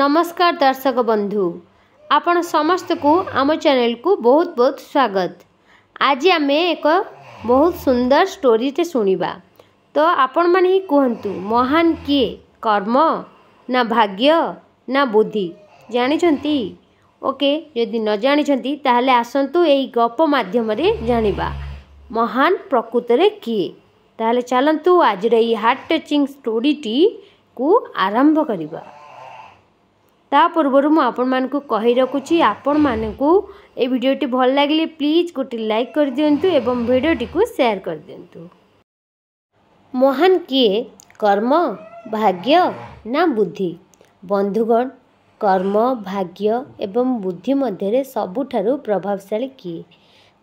ନମସ୍କାର ଦର୍ଶକ ବନ୍ଧୁ ଆପଣ ସମସ୍ତଙ୍କୁ ଆମ ଚ୍ୟାନେଲକୁ ବହୁତ ବହୁତ ସ୍ୱାଗତ ଆଜି ଆମେ ଏକ ବହୁତ ସୁନ୍ଦର ଷ୍ଟୋରିଟେ ଶୁଣିବା ତ ଆପଣମାନେ ହିଁ କୁହନ୍ତୁ ମହାନ କିଏ କର୍ମ ନା ଭାଗ୍ୟ ନା ବୁଦ୍ଧି ଜାଣିଛନ୍ତି ଓକେ ଯଦି ନ ଜାଣିଛନ୍ତି ତାହେଲେ ଆସନ୍ତୁ ଏଇ ଗପ ମାଧ୍ୟମରେ ଜାଣିବା ମହାନ ପ୍ରକୃତରେ କିଏ ତାହେଲେ ଚାଲନ୍ତୁ ଆଜିର ଏଇ ହାର୍ଟ ଟଚିଂ ଷ୍ଟୋରିଟିକୁ ଆରମ୍ଭ କରିବା ତା ପୂର୍ବରୁ ମୁଁ ଆପଣମାନଙ୍କୁ କହି ରଖୁଛି ଆପଣମାନଙ୍କୁ ଏ ଭିଡ଼ିଓଟି ଭଲ ଲାଗିଲେ ପ୍ଲିଜ୍ ଗୋଟେ ଲାଇକ୍ କରିଦିଅନ୍ତୁ ଏବଂ ଭିଡ଼ିଓଟିକୁ ସେୟାର କରିଦିଅନ୍ତୁ ମହାନ କିଏ କର୍ମ ଭାଗ୍ୟ ନା ବୁଦ୍ଧି ବନ୍ଧୁଗଣ କର୍ମ ଭାଗ୍ୟ ଏବଂ ବୁଦ୍ଧି ମଧ୍ୟରେ ସବୁଠାରୁ ପ୍ରଭାବଶାଳୀ କିଏ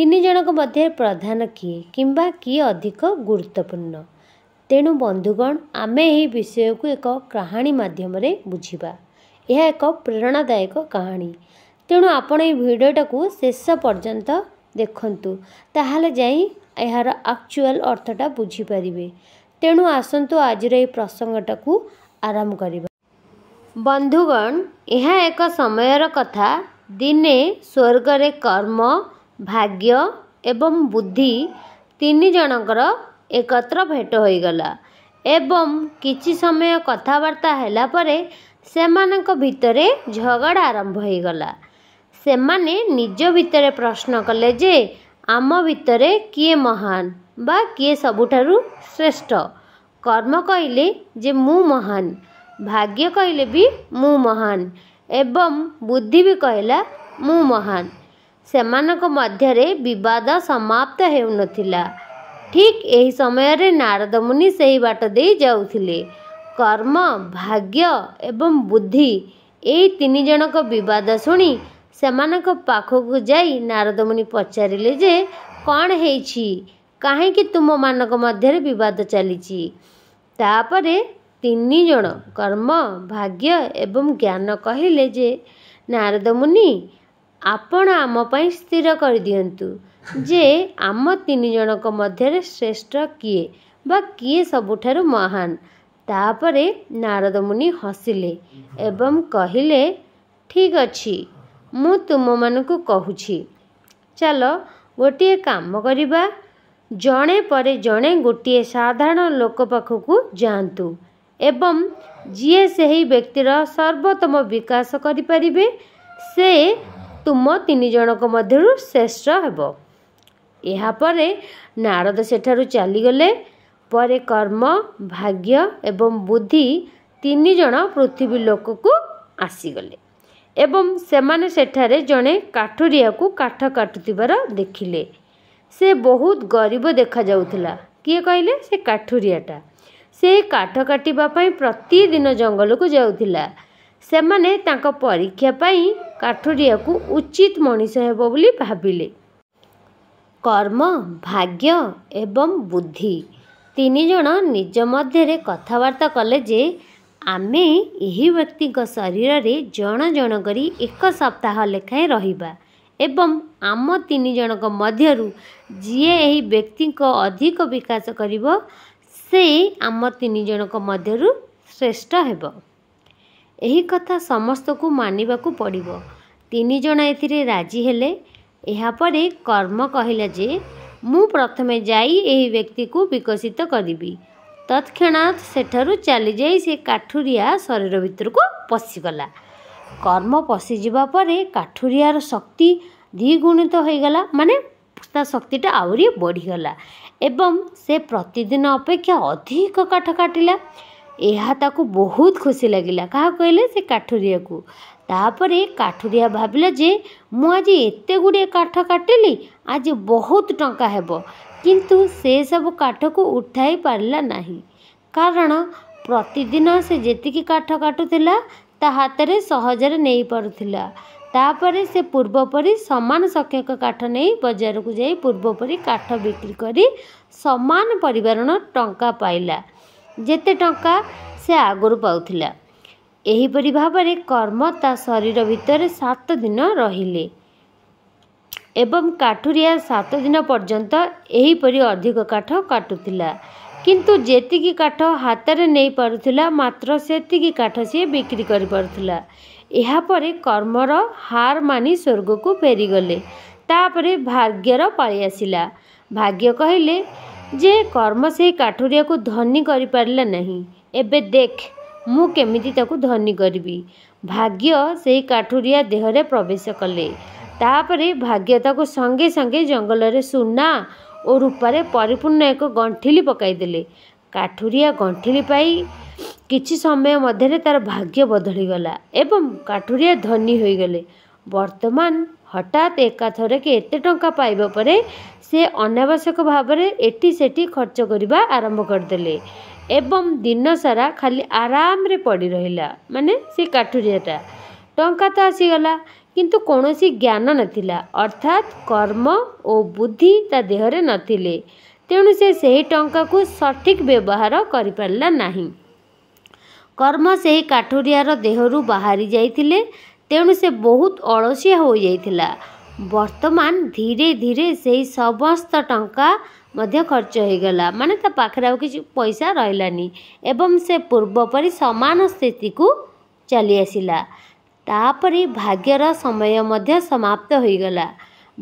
ତିନି ଜଣଙ୍କ ମଧ୍ୟରେ ପ୍ରଧାନ କିଏ କିମ୍ବା କିଏ ଅଧିକ ଗୁରୁତ୍ୱପୂର୍ଣ୍ଣ ତେଣୁ ବନ୍ଧୁଗଣ ଆମେ ଏହି ବିଷୟକୁ ଏକ କାହାଣୀ ମାଧ୍ୟମରେ ବୁଝିବା ଏହା ଏକ ପ୍ରେରଣାଦାୟକ କାହାଣୀ ତେଣୁ ଆପଣ ଏହି ଭିଡ଼ିଓଟାକୁ ଶେଷ ପର୍ଯ୍ୟନ୍ତ ଦେଖନ୍ତୁ ତାହେଲେ ଯାଇ ଏହାର ଆକ୍ଚୁଆଲ ଅର୍ଥଟା ବୁଝିପାରିବେ ତେଣୁ ଆସନ୍ତୁ ଆଜିର ଏହି ପ୍ରସଙ୍ଗଟାକୁ ଆରମ୍ଭ କରିବା ବନ୍ଧୁଗଣ ଏହା ଏକ ସମୟର କଥା ଦିନେ ସ୍ୱର୍ଗରେ କର୍ମ ଭାଗ୍ୟ ଏବଂ ବୁଦ୍ଧି ତିନି ଜଣଙ୍କର ଏକତ୍ର ଭେଟ ହୋଇଗଲା ଏବଂ କିଛି ସମୟ କଥାବାର୍ତ୍ତା ହେଲା ପରେ ସେମାନଙ୍କ ଭିତରେ ଝଗଡ଼ା ଆରମ୍ଭ ହୋଇଗଲା ସେମାନେ ନିଜ ଭିତରେ ପ୍ରଶ୍ନ କଲେ ଯେ ଆମ ଭିତରେ କିଏ ମହାନ ବା କିଏ ସବୁଠାରୁ ଶ୍ରେଷ୍ଠ କର୍ମ କହିଲେ ଯେ ମୁଁ ମହାନ ଭାଗ୍ୟ କହିଲେ ବି ମୁଁ ମହାନ ଏବଂ ବୁଦ୍ଧି ବି କହିଲା ମୁଁ ମହାନ ସେମାନଙ୍କ ମଧ୍ୟରେ ବିବାଦ ସମାପ୍ତ ହେଉନଥିଲା ଠିକ୍ ଏହି ସମୟରେ ନାରଦ ମୁନି ସେହି ବାଟ ଦେଇ ଯାଉଥିଲେ କର୍ମ ଭାଗ୍ୟ ଏବଂ ବୁଦ୍ଧି ଏଇ ତିନି ଜଣଙ୍କ ବିବାଦ ଶୁଣି ସେମାନଙ୍କ ପାଖକୁ ଯାଇ ନାରଦମୁନି ପଚାରିଲେ ଯେ କ'ଣ ହେଇଛି କାହିଁକି ତୁମମାନଙ୍କ ମଧ୍ୟରେ ବିବାଦ ଚାଲିଛି ତାପରେ ତିନି ଜଣ କର୍ମ ଭାଗ୍ୟ ଏବଂ ଜ୍ଞାନ କହିଲେ ଯେ ନାରଦମୁନି ଆପଣ ଆମ ପାଇଁ ସ୍ଥିର କରିଦିଅନ୍ତୁ ଯେ ଆମ ତିନି ଜଣଙ୍କ ମଧ୍ୟରେ ଶ୍ରେଷ୍ଠ କିଏ ବା କିଏ ସବୁଠାରୁ ମହାନ ତାପରେ ନାରଦ ମୁନି ହସିଲେ ଏବଂ କହିଲେ ଠିକ୍ ଅଛି ମୁଁ ତୁମମାନଙ୍କୁ କହୁଛି ଚାଲ ଗୋଟିଏ କାମ କରିବା ଜଣେ ପରେ ଜଣେ ଗୋଟିଏ ସାଧାରଣ ଲୋକ ପାଖକୁ ଯାଆନ୍ତୁ ଏବଂ ଯିଏ ସେହି ବ୍ୟକ୍ତିର ସର୍ବୋତ୍ତମ ବିକାଶ କରିପାରିବେ ସେ ତୁମ ତିନି ଜଣଙ୍କ ମଧ୍ୟରୁ ଶ୍ରେଷ୍ଠ ହେବ ଏହାପରେ ନାରଦ ସେଠାରୁ ଚାଲିଗଲେ ପରେ କର୍ମ ଭାଗ୍ୟ ଏବଂ ବୁଦ୍ଧି ତିନି ଜଣ ପୃଥିବୀ ଲୋକକୁ ଆସିଗଲେ ଏବଂ ସେମାନେ ସେଠାରେ ଜଣେ କାଠୁରିଆକୁ କାଠ କାଟୁଥିବାର ଦେଖିଲେ ସେ ବହୁତ ଗରିବ ଦେଖାଯାଉଥିଲା କିଏ କହିଲେ ସେ କାଠୁରିଆଟା ସେ କାଠ କାଟିବା ପାଇଁ ପ୍ରତିଦିନ ଜଙ୍ଗଲକୁ ଯାଉଥିଲା ସେମାନେ ତାଙ୍କ ପରୀକ୍ଷା ପାଇଁ କାଠୁରିଆକୁ ଉଚିତ ମଣିଷ ହେବ ବୋଲି ଭାବିଲେ କର୍ମ ଭାଗ୍ୟ ଏବଂ ବୁଦ୍ଧି ତିନି ଜଣ ନିଜ ମଧ୍ୟରେ କଥାବାର୍ତ୍ତା କଲେ ଯେ ଆମେ ଏହି ବ୍ୟକ୍ତିଙ୍କ ଶରୀରରେ ଜଣ ଜଣ କରି ଏକ ସପ୍ତାହ ଲେଖାଏଁ ରହିବା ଏବଂ ଆମ ତିନି ଜଣଙ୍କ ମଧ୍ୟରୁ ଯିଏ ଏହି ବ୍ୟକ୍ତିଙ୍କ ଅଧିକ ବିକାଶ କରିବ ସେ ଆମ ତିନି ଜଣଙ୍କ ମଧ୍ୟରୁ ଶ୍ରେଷ୍ଠ ହେବ ଏହି କଥା ସମସ୍ତଙ୍କୁ ମାନିବାକୁ ପଡ଼ିବ ତିନି ଜଣ ଏଥିରେ ରାଜି ହେଲେ ଏହାପରେ କର୍ମ କହିଲା ଯେ ମୁଁ ପ୍ରଥମେ ଯାଇ ଏହି ବ୍ୟକ୍ତିକୁ ବିକଶିତ କରିବି ତତ୍କ୍ଷଣାତ୍ ସେଠାରୁ ଚାଲିଯାଇ ସେ କାଠୁରିଆ ଶରୀର ଭିତରକୁ ପଶିଗଲା କର୍ମ ପଶିଯିବା ପରେ କାଠୁରିଆର ଶକ୍ତି ଦ୍ୱିଗୁଣିତ ହୋଇଗଲା ମାନେ ତା ଶକ୍ତିଟା ଆହୁରି ବଢ଼ିଗଲା ଏବଂ ସେ ପ୍ରତିଦିନ ଅପେକ୍ଷା ଅଧିକ କାଠ କାଟିଲା ଏହା ତାକୁ ବହୁତ ଖୁସି ଲାଗିଲା କାହା କହିଲେ ସେ କାଠୁରିଆକୁ ତାପରେ କାଠୁରିଆ ଭାବିଲା ଯେ ମୁଁ ଆଜି ଏତେ ଗୁଡ଼ିଏ କାଠ କାଟିଲି ଆଜି ବହୁତ ଟଙ୍କା ହେବ କିନ୍ତୁ ସେସବୁ କାଠକୁ ଉଠାଇ ପାରିଲା ନାହିଁ କାରଣ ପ୍ରତିଦିନ ସେ ଯେତିକି କାଠ କାଟୁଥିଲା ତା ହାତରେ ସହଜରେ ନେଇପାରୁଥିଲା ତାପରେ ସେ ପୂର୍ବପରି ସମାନ ସଂଖ୍ୟକ କାଠ ନେଇ ବଜାରକୁ ଯାଇ ପୂର୍ବପରି କାଠ ବିକ୍ରି କରି ସମାନ ପରିବାରଣ ଟଙ୍କା ପାଇଲା ଯେତେ ଟଙ୍କା ସେ ଆଗରୁ ପାଉଥିଲା ଏହିପରି ଭାବରେ କର୍ମ ତା ଶରୀର ଭିତରେ ସାତ ଦିନ ରହିଲେ ଏବଂ କାଠୁରିଆ ସାତ ଦିନ ପର୍ଯ୍ୟନ୍ତ ଏହିପରି ଅଧିକ କାଠ କାଟୁଥିଲା କିନ୍ତୁ ଯେତିକି କାଠ ହାତରେ ନେଇପାରୁଥିଲା ମାତ୍ର ସେତିକି କାଠ ସିଏ ବିକ୍ରି କରିପାରୁଥିଲା ଏହାପରେ କର୍ମର ହାର ମାନି ସ୍ୱର୍ଗକୁ ଫେରିଗଲେ ତାପରେ ଭାଗ୍ୟର ପାଳି ଆସିଲା ଭାଗ୍ୟ କହିଲେ ଯେ କର୍ମ ସେହି କାଠୁରିଆକୁ ଧନୀ କରିପାରିଲା ନାହିଁ ଏବେ ଦେଖ ମୁଁ କେମିତି ତାକୁ ଧନୀ କରିବି ଭାଗ୍ୟ ସେହି କାଠୁରିଆ ଦେହରେ ପ୍ରବେଶ କଲେ ତାପରେ ଭାଗ୍ୟ ତାକୁ ସଙ୍ଗେ ସଙ୍ଗେ ଜଙ୍ଗଲରେ ସୁନା ଓ ରୂପାରେ ପରିପୂର୍ଣ୍ଣ ଏକ ଗଣ୍ଠିଲି ପକାଇଦେଲେ କାଠୁରିଆ ଗଣ୍ଠିଲି ପାଇ କିଛି ସମୟ ମଧ୍ୟରେ ତାର ଭାଗ୍ୟ ବଦଳିଗଲା ଏବଂ କାଠୁରିଆ ଧନୀ ହୋଇଗଲେ ବର୍ତ୍ତମାନ ହଠାତ୍ ଏକାଥରକେ ଏତେ ଟଙ୍କା ପାଇବା ପରେ ସେ ଅନାବଶ୍ୟକ ଭାବରେ ଏଠି ସେଠି ଖର୍ଚ୍ଚ କରିବା ଆରମ୍ଭ କରିଦେଲେ ଏବଂ ଦିନ ସାରା ଖାଲି ଆରାମରେ ପଡ଼ି ରହିଲା ମାନେ ସେ କାଠୁରିଆଟା ଟଙ୍କା ତ ଆସିଗଲା କିନ୍ତୁ କୌଣସି ଜ୍ଞାନ ନଥିଲା ଅର୍ଥାତ୍ କର୍ମ ଓ ବୁଦ୍ଧି ତା ଦେହରେ ନଥିଲେ ତେଣୁ ସେ ସେହି ଟଙ୍କାକୁ ସଠିକ୍ ବ୍ୟବହାର କରିପାରିଲା ନାହିଁ କର୍ମ ସେହି କାଠୁରିଆର ଦେହରୁ ବାହାରି ଯାଇଥିଲେ ତେଣୁ ସେ ବହୁତ ଅଳସିଆ ହୋଇଯାଇଥିଲା ବର୍ତ୍ତମାନ ଧୀରେ ଧୀରେ ସେଇ ସମସ୍ତ ଟଙ୍କା ମଧ୍ୟ ଖର୍ଚ୍ଚ ହୋଇଗଲା ମାନେ ତା ପାଖରେ ଆଉ କିଛି ପଇସା ରହିଲାନି ଏବଂ ସେ ପୂର୍ବପରି ସମାନ ସ୍ଥିତିକୁ ଚାଲି ଆସିଲା ତାପରେ ଭାଗ୍ୟର ସମୟ ମଧ୍ୟ ସମାପ୍ତ ହୋଇଗଲା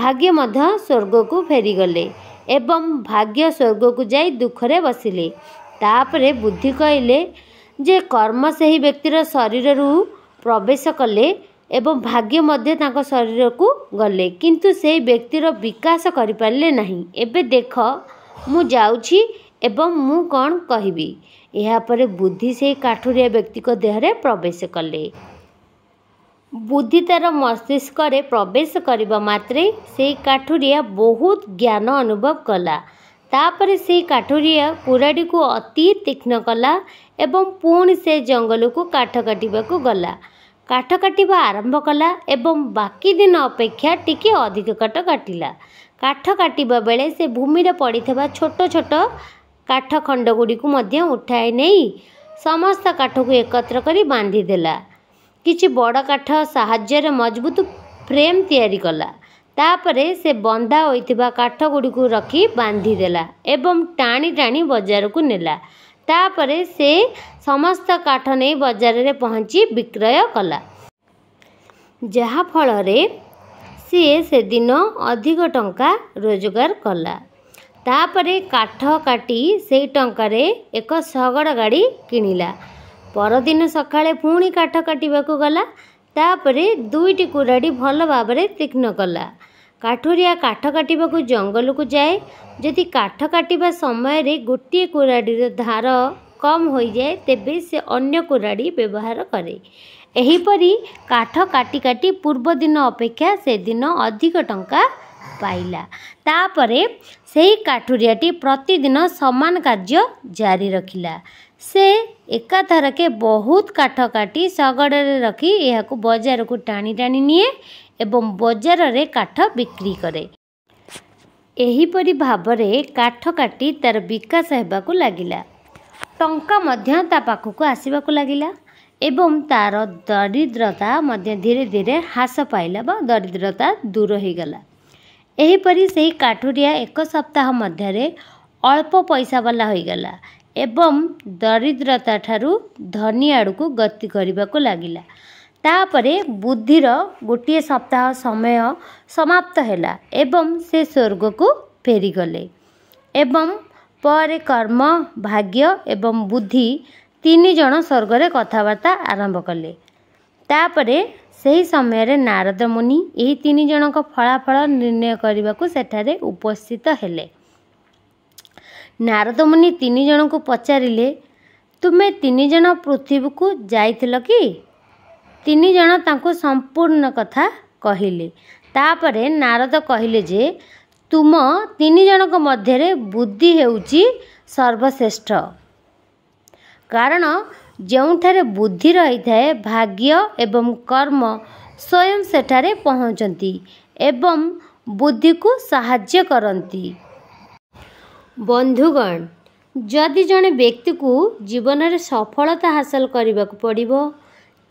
ଭାଗ୍ୟ ମଧ୍ୟ ସ୍ୱର୍ଗକୁ ଫେରିଗଲେ ଏବଂ ଭାଗ୍ୟ ସ୍ୱର୍ଗକୁ ଯାଇ ଦୁଃଖରେ ବସିଲେ ତାପରେ ବୁଦ୍ଧି କହିଲେ ଯେ କର୍ମ ସେହି ବ୍ୟକ୍ତିର ଶରୀରରୁ ପ୍ରବେଶ କଲେ ଏବଂ ଭାଗ୍ୟ ମଧ୍ୟ ତାଙ୍କ ଶରୀରକୁ ଗଲେ କିନ୍ତୁ ସେହି ବ୍ୟକ୍ତିର ବିକାଶ କରିପାରିଲେ ନାହିଁ ଏବେ ଦେଖ ମୁଁ ଯାଉଛି ଏବଂ ମୁଁ କ'ଣ କହିବି ଏହାପରେ ବୁଦ୍ଧି ସେହି କାଠୁରିଆ ବ୍ୟକ୍ତିଙ୍କ ଦେହରେ ପ୍ରବେଶ କଲେ ବୁଦ୍ଧି ତା'ର ମସ୍ତିଷ୍କରେ ପ୍ରବେଶ କରିବା ମାତ୍ରେ ସେହି କାଠୁରିଆ ବହୁତ ଜ୍ଞାନ ଅନୁଭବ କଲା ତାପରେ ସେହି କାଠୁରିଆ କୁରାଡ଼ିକୁ ଅତି ତୀକ୍ଷ୍ଣ କଲା ଏବଂ ପୁଣି ସେ ଜଙ୍ଗଲକୁ କାଠ କାଟିବାକୁ ଗଲା କାଠ କାଟିବା ଆରମ୍ଭ କଲା ଏବଂ ବାକି ଦିନ ଅପେକ୍ଷା ଟିକିଏ ଅଧିକ କାଠ କାଟିଲା କାଠ କାଟିବା ବେଳେ ସେ ଭୂମିରେ ପଡ଼ିଥିବା ଛୋଟ ଛୋଟ କାଠ ଖଣ୍ଡ ଗୁଡ଼ିକୁ ମଧ୍ୟ ଉଠାଇ ନେଇ ସମସ୍ତ କାଠକୁ ଏକତ୍ର କରି ବାନ୍ଧିଦେଲା କିଛି ବଡ଼ କାଠ ସାହାଯ୍ୟରେ ମଜବୁତ ଫ୍ରେମ୍ ତିଆରି କଲା ତାପରେ ସେ ବନ୍ଧା ହୋଇଥିବା କାଠ ଗୁଡ଼ିକୁ ରଖି ବାନ୍ଧିଦେଲା ଏବଂ ଟାଣି ଟାଣି ବଜାରକୁ ନେଲା ତାପରେ ସେ ସମସ୍ତ କାଠ ନେଇ ବଜାରରେ ପହଞ୍ଚି ବିକ୍ରୟ କଲା ଯାହାଫଳରେ ସିଏ ସେଦିନ ଅଧିକ ଟଙ୍କା ରୋଜଗାର କଲା ତାପରେ କାଠ କାଟି ସେଇ ଟଙ୍କାରେ ଏକ ଶଗଡ଼ ଗାଡ଼ି କିଣିଲା ପରଦିନ ସକାଳେ ପୁଣି କାଠ କାଟିବାକୁ ଗଲା ତାପରେ ଦୁଇଟି କୁରାଡ଼ି ଭଲ ଭାବରେ ତୀକ୍ଷ୍ଣ କଲା କାଠୁରିଆ କାଠ କାଟିବାକୁ ଜଙ୍ଗଲକୁ ଯାଏ ଯଦି କାଠ କାଟିବା ସମୟରେ ଗୋଟିଏ କୁରାଡ଼ିର ଧାର କମ୍ ହୋଇଯାଏ ତେବେ ସେ ଅନ୍ୟ କୁରାଡ଼ି ବ୍ୟବହାର କରେ ଏହିପରି କାଠ କାଟି କାଟି ପୂର୍ବ ଦିନ ଅପେକ୍ଷା ସେଦିନ ଅଧିକ ଟଙ୍କା ପାଇଲା ତାପରେ ସେହି କାଠୁରିଆଟି ପ୍ରତିଦିନ ସମାନ କାର୍ଯ୍ୟ ଜାରି ରଖିଲା ସେ ଏକାଥରକେ ବହୁତ କାଠ କାଟି ଶଗଡ଼ରେ ରଖି ଏହାକୁ ବଜାରକୁ ଟାଣି ଟାଣି ନିଏ ଏବଂ ବଜାରରେ କାଠ ବିକ୍ରି କରେ ଏହିପରି ଭାବରେ କାଠ କାଟି ତା'ର ବିକାଶ ହେବାକୁ ଲାଗିଲା ଟଙ୍କା ମଧ୍ୟ ତା ପାଖକୁ ଆସିବାକୁ ଲାଗିଲା ଏବଂ ତା'ର ଦରିଦ୍ରତା ମଧ୍ୟ ଧୀରେ ଧୀରେ ହ୍ରାସ ପାଇଲା ବା ଦରିଦ୍ରତା ଦୂର ହୋଇଗଲା ଏହିପରି ସେହି କାଠୁରିଆ ଏକ ସପ୍ତାହ ମଧ୍ୟରେ ଅଳ୍ପ ପଇସା ବାଲା ହୋଇଗଲା ଏବଂ ଦରିଦ୍ରତା ଠାରୁ ଧନୀ ଆଡ଼କୁ ଗତି କରିବାକୁ ଲାଗିଲା ତାପରେ ବୁଦ୍ଧିର ଗୋଟିଏ ସପ୍ତାହ ସମୟ ସମାପ୍ତ ହେଲା ଏବଂ ସେ ସ୍ୱର୍ଗକୁ ଫେରିଗଲେ ଏବଂ ପରେ କର୍ମ ଭାଗ୍ୟ ଏବଂ ବୁଦ୍ଧି ତିନି ଜଣ ସ୍ୱର୍ଗରେ କଥାବାର୍ତ୍ତା ଆରମ୍ଭ କଲେ ତାପରେ ସେହି ସମୟରେ ନାରଦ ମୁନି ଏହି ତିନି ଜଣଙ୍କ ଫଳାଫଳ ନିର୍ଣ୍ଣୟ କରିବାକୁ ସେଠାରେ ଉପସ୍ଥିତ ହେଲେ ନାରଦ ମୁନି ତିନି ଜଣଙ୍କୁ ପଚାରିଲେ ତୁମେ ତିନି ଜଣ ପୃଥିବୀକୁ ଯାଇଥିଲ କି ତିନି ଜଣ ତାଙ୍କୁ ସମ୍ପୂର୍ଣ୍ଣ କଥା କହିଲେ ତାପରେ ନାରଦ କହିଲେ ଯେ ତୁମ ତିନି ଜଣଙ୍କ ମଧ୍ୟରେ ବୁଦ୍ଧି ହେଉଛି ସର୍ବଶ୍ରେଷ୍ଠ କାରଣ ଯେଉଁଠାରେ ବୁଦ୍ଧି ରହିଥାଏ ଭାଗ୍ୟ ଏବଂ କର୍ମ ସ୍ୱୟଂ ସେଠାରେ ପହଞ୍ଚନ୍ତି ଏବଂ ବୁଦ୍ଧିକୁ ସାହାଯ୍ୟ କରନ୍ତି ବନ୍ଧୁଗଣ ଯଦି ଜଣେ ବ୍ୟକ୍ତିକୁ ଜୀବନରେ ସଫଳତା ହାସଲ କରିବାକୁ ପଡ଼ିବ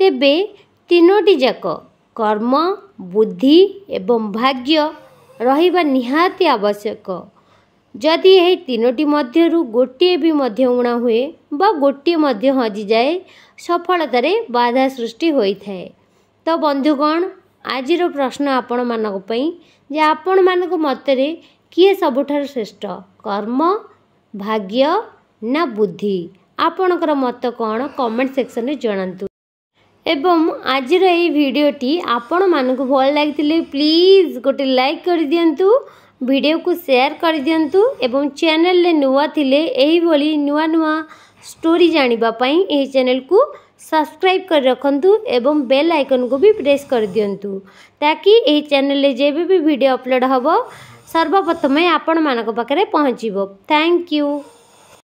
ତେବେ ତିନୋଟି ଯାକ କର୍ମ ବୁଦ୍ଧି ଏବଂ ଭାଗ୍ୟ ରହିବା ନିହାତି ଆବଶ୍ୟକ ଯଦି ଏହି ତିନୋଟି ମଧ୍ୟରୁ ଗୋଟିଏ ବି ମଧ୍ୟ ଉଣା ହୁଏ ବା ଗୋଟିଏ ମଧ୍ୟ ହଜିଯାଏ ସଫଳତାରେ ବାଧା ସୃଷ୍ଟି ହୋଇଥାଏ ତ ବନ୍ଧୁଗଣ ଆଜିର ପ୍ରଶ୍ନ ଆପଣମାନଙ୍କ ପାଇଁ ଯେ ଆପଣମାନଙ୍କ ମତରେ କିଏ ସବୁଠାରୁ ଶ୍ରେଷ୍ଠ କର୍ମ ଭାଗ୍ୟ ନା ବୁଦ୍ଧି ଆପଣଙ୍କର ମତ କ'ଣ କମେଣ୍ଟ ସେକ୍ସନରେ ଜଣାନ୍ତୁ ଏବଂ ଆଜିର ଏହି ଭିଡ଼ିଓଟି ଆପଣମାନଙ୍କୁ ଭଲ ଲାଗିଥିଲେ ପ୍ଲିଜ୍ ଗୋଟେ ଲାଇକ୍ କରିଦିଅନ୍ତୁ ଭିଡ଼ିଓକୁ ସେୟାର କରିଦିଅନ୍ତୁ ଏବଂ ଚ୍ୟାନେଲରେ ନୂଆ ଥିଲେ ଏହିଭଳି ନୂଆ ନୂଆ ଷ୍ଟୋରି ଜାଣିବା ପାଇଁ ଏହି ଚ୍ୟାନେଲକୁ ସବସ୍କ୍ରାଇବ୍ କରି ରଖନ୍ତୁ ଏବଂ ବେଲ୍ ଆଇକନ୍କୁ ବି ପ୍ରେସ୍ କରିଦିଅନ୍ତୁ ତାକି ଏହି ଚ୍ୟାନେଲରେ ଯେବେ ବି ଭିଡ଼ିଓ ଅପଲୋଡ଼ ହେବ ସର୍ବପ୍ରଥମେ ଆପଣମାନଙ୍କ ପାଖରେ ପହଞ୍ଚିବ ଥ୍ୟାଙ୍କ ୟୁ